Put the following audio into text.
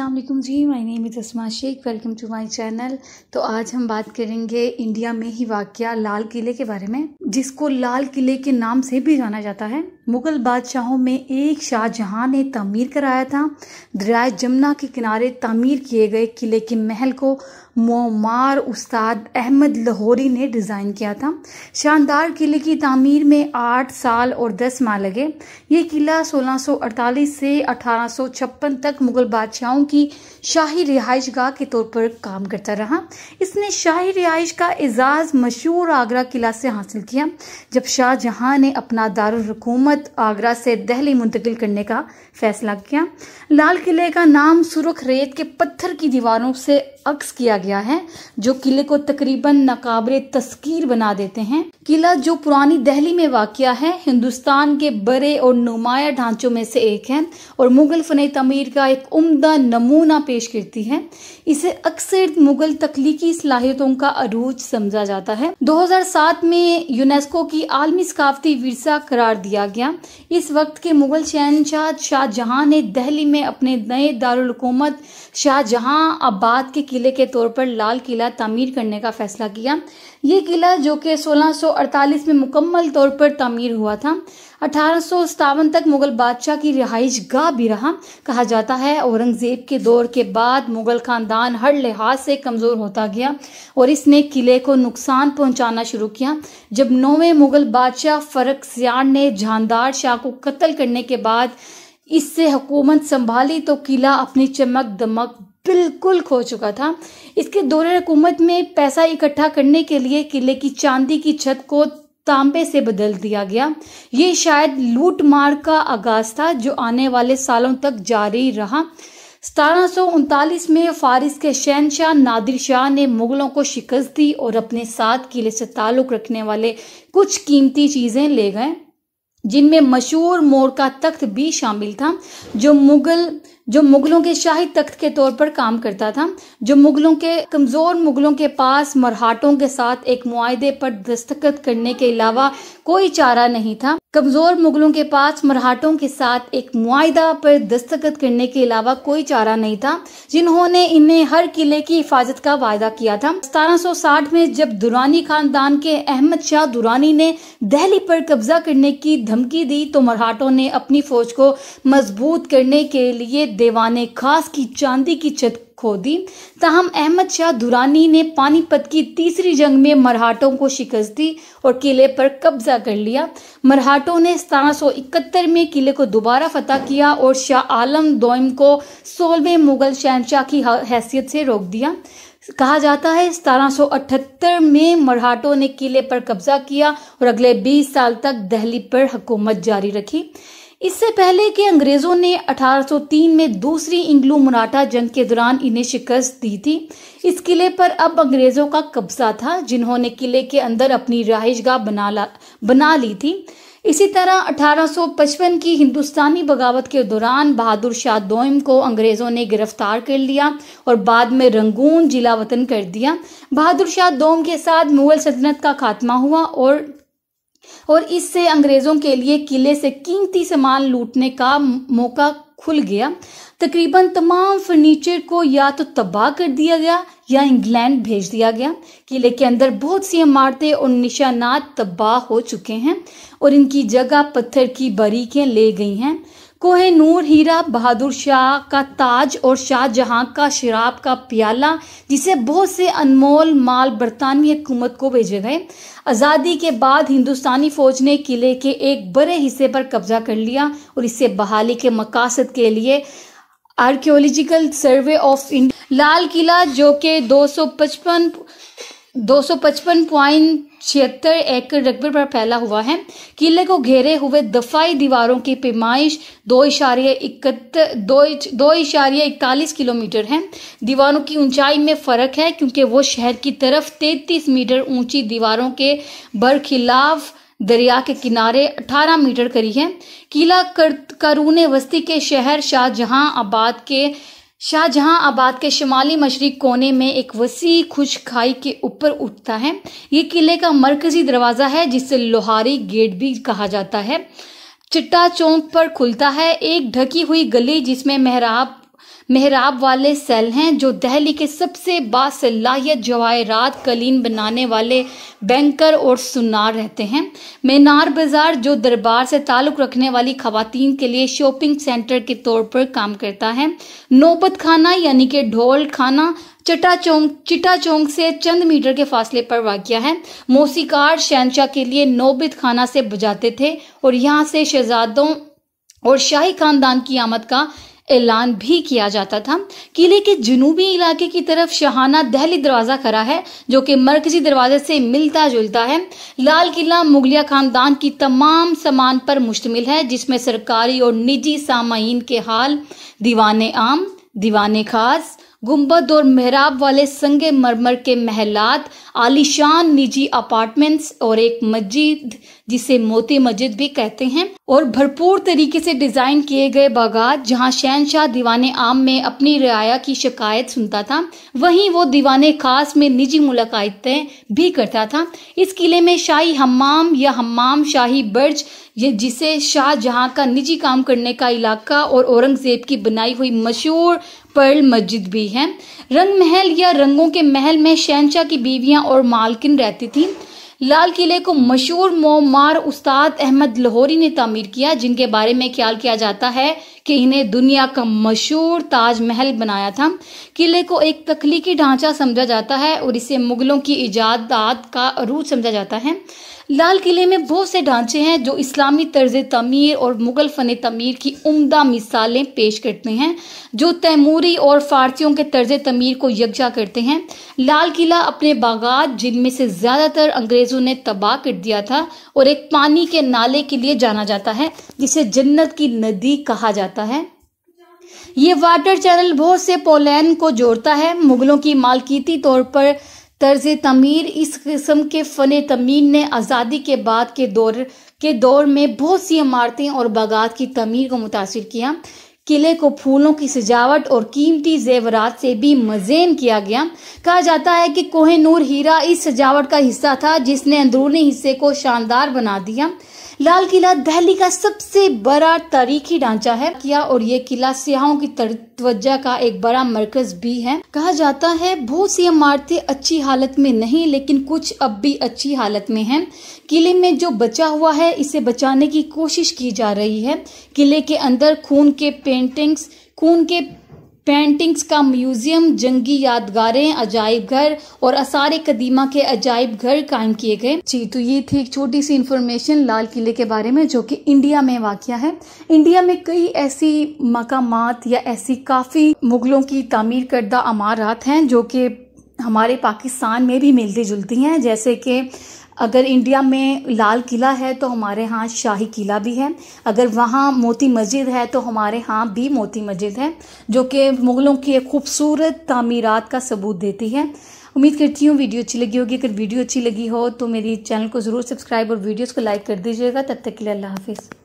अल्लाम जी my name is Asma Shaikh welcome to my channel तो आज हम बात करेंगे इंडिया में ही वाक़ लाल किले के बारे में जिसको लाल किले के नाम से भी जाना जाता है मुग़ल बादशाहों में एक शाहजहाँ ने तमीर कराया था दरिया जमुना के किनारे तमीर किए गए किले के महल को मोमार उस्ताद अहमद लाहौरी ने डिज़ाइन किया था शानदार किले की तमीर में आठ साल और दस माह लगे ये किला 1648 से 1856 तक मुग़ल बादशाहों की शाही रिहाइश गाह के तौर पर काम करता रहा इसने शाही रिहाइश का एजाज़ मशहूर आगरा किला से हासिल किया जब शाहजहां ने अपना दारकूमत आगरा से दहली मुंतकिल करने का फैसला किया लाल किले का नाम सुरख रेत के पत्थर की दीवारों से अक्स किया गया है जो किले को तकरीबन नाकबरे तस्कीर बना देते हैं किला जो पुरानी दहली में वाक़ है हिंदुस्तान के बड़े और नुमाया ढांचों में से एक है और मुग़ल फ़न तमीर का एक उम्दा नमूना पेश करती है इसे अक्सर मुग़ल तकलीकी सलाहियतों का अरूज समझा जाता है 2007 में यूनेस्को की आलमी सकाफती वर्सा करार दिया गया इस वक्त के मुग़ल शहनशाह शाहजहां ने दहली में अपने नए दारकूमत शाहजहां आबाद के किले के तौर पर लाल किला तमीर करने का फैसला किया ये किला जो कि 1648 में मुकम्मल तौर पर तमीर हुआ था अठारह तक मुगल बादशाह की रिहाइश गाह भी रहा कहा जाता है औरंगजेब के दौर के बाद मुगल खानदान हर लिहाज से कमज़ोर होता गया और इसने किले को नुकसान पहुंचाना शुरू किया जब नौवें मुगल बादशाह फरक सियाण ने झानदार शाह को कत्ल करने के बाद इससे हुकूमत संभाली तो किला अपनी चमक दमक बिल्कुल खो चुका था इसके दौरे हुकूमत में पैसा इकट्ठा करने के लिए किले की चांदी की छत को तांबे से बदल दिया गया ये शायद लूट मार का आगाज था जो आने वाले सालों तक जारी रहा सतारह में फारिस के शहनशाह नादिर शाह ने मुगलों को शिकस्त दी और अपने साथ किले से ताल्लुक़ रखने वाले कुछ कीमती चीज़ें ले गए जिनमें मशहूर मोर का तख्त भी शामिल था जो मुगल जो मुगलों के शाही तख्त के तौर पर काम करता था जो मुगलों के कमज़ोर मुगलों के पास मरहाटों के साथ एक माहदे पर दस्तखत करने के अलावा कोई चारा नहीं था कमजोर मुगलों के पास मराठों के साथ एक मुआदा पर दस्तखत करने के अलावा कोई चारा नहीं था जिन्होंने इन्हें हर किले की हिफाजत का वायदा किया था 1760 में जब दुरानी खानदान के अहमद शाह दुरानी ने दिल्ली पर कब्जा करने की धमकी दी तो मराठों ने अपनी फौज को मजबूत करने के लिए देवाने खास की चांदी की छत खो दी तहम अहमद शाह दुरानी ने पानीपत की तीसरी जंग में मराठों को शिकस्त दी और किले पर कब्जा कर लिया मराठों ने सतारह में किले को दोबारा फतह किया और शाह आलम दोइम को सोलहवें मुगल शहनशाह की हैसियत से रोक दिया कहा जाता है सतारह में मराठों ने किले पर कब्जा किया और अगले 20 साल तक दहली पर हुकूमत जारी रखी इससे पहले कि अंग्रेजों ने 1803 में दूसरी इंग्लू मराठा जंग के दौरान इन्हें शिकस्त दी थी इस किले पर अब अंग्रेजों का कब्जा था जिन्होंने किले के अंदर अपनी रहाइशगाह बना ला बना ली थी इसी तरह 1855 की हिंदुस्तानी बगावत के दौरान बहादुर शाह दोइम को अंग्रेज़ों ने गिरफ्तार कर लिया और बाद में रंगून जिला वतन कर दिया बहादुर शाह दोम के साथ मुगल सल्तनत का खात्मा हुआ और और इससे अंग्रेजों के लिए किले से कीमती सामान लूटने का मौका खुल गया तकरीबन तमाम फर्नीचर को या तो तबाह कर दिया गया या इंग्लैंड भेज दिया गया किले के अंदर बहुत सी इमारतें और निशानात तबाह हो चुके हैं और इनकी जगह पत्थर की बारीकियां ले गई हैं कोह नूर हीरा बहादुर शाह का ताज और शाहजहां का शराब का प्याला जिसे बहुत से अनमोल माल बरतानवी हुकूमत को भेजे गए आज़ादी के बाद हिंदुस्तानी फ़ौज ने किले के एक बड़े हिस्से पर कब्जा कर लिया और इसे बहाली के मकासद के लिए archaeological survey of India Lal Qila जो कि 255 255 पॉइंट छिहत्तर एकड़ रकबे पर फैला हुआ है किले को घेरे हुए दफाई दीवारों की पैमाइश दो इशारिया इकहत्तर दो दो इशारिया इकतालीस किलोमीटर है दीवारों की ऊंचाई में फ़र्क है क्योंकि वो शहर की तरफ तैतीस मीटर ऊंची दीवारों के बरखिलाफ दरिया के किनारे 18 मीटर करी है किला करूने वस्ती के शहर शाहजहां आबाद के शाहजहां आबाद के शुमाली मशरक कोने में एक वसी खुश खाई के ऊपर उठता है ये किले का मरकजी दरवाज़ा है जिसे लोहारी गेट भी कहा जाता है चिट्टा चौक पर खुलता है एक ढकी हुई गली जिसमें मेहराब मेहराब वाले सेल हैं जो दहली के सबसे बासलाहियत जवाहरात कलीन बनाने वाले बैंकर और सुनार रहते हैं मीनार बाज़ार जो दरबार से ताल्लुक़ रखने वाली खातन के लिए शॉपिंग सेंटर के तौर पर काम करता है नौबत खाना यानी कि ढोल खाना चटा चौंक चिटा चौंक से चंद मीटर के फासले पर वाक्य है मौसीकार शहनशाह के लिए नौबत खाना से बजाते थे और यहाँ से शहजादों और शाही खानदान की आमद का ऐलान भी किया जाता था किले के जनूबी इलाके की तरफ शहाना दहली दरवाज़ा खड़ा है जो कि मरकजी दरवाजे से मिलता जुलता है लाल किला मुगलिया खानदान की तमाम सामान पर मुश्तमिल है जिसमें सरकारी और निजी सामाइन के हाल दीवान आम दीवान खास गुम्बद और मेहराब वाले संग मरमर के महलात आलिशान निजी अपार्टमेंट्स और एक मस्जिद जिसे मोती मस्जिद भी कहते हैं और भरपूर तरीके से डिजाइन किए गए बागात जहाँ शहनशाह दीवाने आम में अपनी रियाया की शिकायत सुनता था वहीं वो दीवाने खास में निजी मुलाकातें भी करता था इस किले में शाही हमाम या हमाम शाही बर्ज जिसे शाहजहां का निजी काम करने का इलाका और औरंगजेब की बनाई हुई मशहूर पर्ल मस्जिद भी है रंग महल या रंगों के महल में शहनशाह की बीवियां और मालकिन रहती थी लाल किले को मशहूर मोमार उस्ताद अहमद लाहौरी ने तामीर किया जिनके बारे में ख्याल किया जाता है कि इन्हें दुनिया का मशहूर ताजमहल बनाया था किले को एक तख्लीकी ढांचा समझा जाता है और इसे मुगलों की इजादात का रूज समझा जाता है लाल किले में बहुत से ढांचे हैं जो इस्लामी तर्ज तमीर और मुगल फ़न तमीर की उम्दा मिसालें पेश करते हैं जो तैमूरी और फ़ारसियों के तर्ज तमीर को यकजा करते हैं लाल किला अपने बागात जिनमें से ज़्यादातर अंग्रेज अंग्रेजों ने तबाह कर दिया था और एक पानी के नाले के लिए जाना जाता है जिसे जन्नत की नदी कहा जाता है ये वाटर चैनल बहुत से पोलैंड को जोड़ता है मुगलों की मालकीती तौर पर तर्ज तमीर इस किस्म के फ़न तमीर ने आज़ादी के बाद के दौर के दौर में बहुत सी इमारतें और बागात की तमीर को मुतासर किया किले को फूलों की सजावट और कीमती जेवरात से भी मजेन किया गया कहा जाता है कि कोह नूर हीरा इस सजावट का हिस्सा था जिसने अंदरूनी हिस्से को शानदार बना दिया लाल किला दहली का सबसे बड़ा तारीखी ढांचा है किया और ये किला सियाहों की तवज्जा का एक बड़ा मरकज भी है कहा जाता है बहुत सी इमारतें अच्छी हालत में नहीं लेकिन कुछ अब भी अच्छी हालत में हैं किले में जो बचा हुआ है इसे बचाने की कोशिश की जा रही है किले के अंदर खून के पेंट पेंटिंग्स खून के पेंटिंग्स का म्यूज़ियम जंगी यादगारें अजायब घर और आसार कदीमा के अजायब घर कायम किए गए जी तो ये थी एक छोटी सी इन्फॉर्मेशन लाल किले के बारे में जो कि इंडिया में वाक़ है इंडिया में कई ऐसी मकाम या ऐसी काफ़ी मुग़लों की तमीर करदा अमारात हैं जो कि हमारे पाकिस्तान में भी मिलती जुलती हैं जैसे कि अगर इंडिया में लाल किला है तो हमारे यहाँ शाही किला भी है अगर वहाँ मोती मस्जिद है तो हमारे यहाँ भी मोती मस्जिद है जो कि मुग़लों की एक खूबसूरत तमीरत का सबूत देती है उम्मीद करती हूँ वीडियो अच्छी लगी होगी अगर वीडियो अच्छी लगी हो तो मेरी चैनल को ज़रूर सब्सक्राइब और वीडियोज़ को लाइक कर दीजिएगा तब तक के लिए अल्लाह हाफिज़